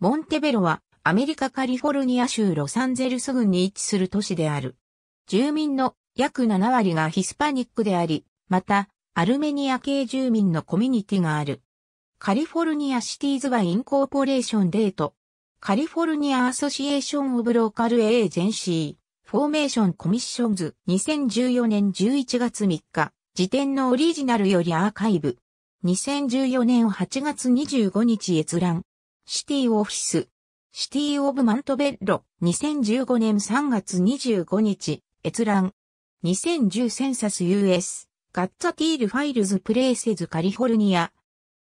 モンテベロはアメリカカリフォルニア州ロサンゼルス郡に位置する都市である。住民の約7割がヒスパニックであり、またアルメニア系住民のコミュニティがある。カリフォルニアシティーズはインコーポレーションデート。カリフォルニアアソシエーションオブローカルエージェンシー。フォーメーションコミッションズ2014年11月3日。時点のオリジナルよりアーカイブ。2014年8月25日閲覧。シティオフィス。シティオブマントベッロ。2015年3月25日。閲覧。2010センサス US。ガッツアティールファイルズプレイセズカリフォルニア。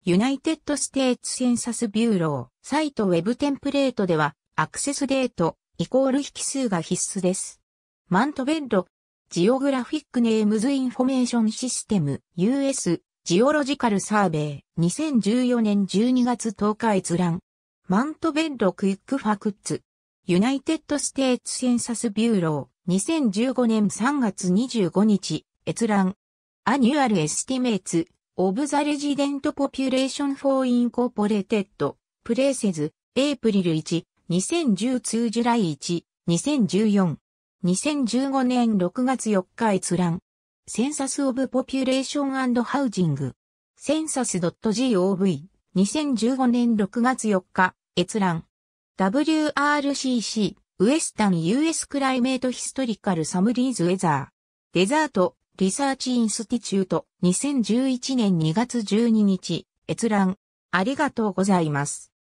ユナイテッドステーツセンサスビューロー。サイトウェブテンプレートでは、アクセスデート、イコール引数が必須です。マントベッロ。ジオグラフィックネームズインフォメーションシステム US ジオロジカルサーベイ2014年12月10日閲覧マントベッドクイックファクッツ。ユナイテッドステーツセンサスビューロー。2015年3月25日、閲覧。アニュアルエスティメイツ、オブザレジデントポピュレーションフォーインコーポレーテッド、プレイセズ、エイプリル1、2012ジュライ1、2014。2015年6月4日閲覧。センサスオブポピュレーションハウジング。センサス .gov。2015年6月4日、閲覧。WRCC、ウエスタン US クライメートヒストリカルサムリーズウェザー。デザート、リサーチインスティチュート、2011年2月12日、閲覧。ありがとうございます。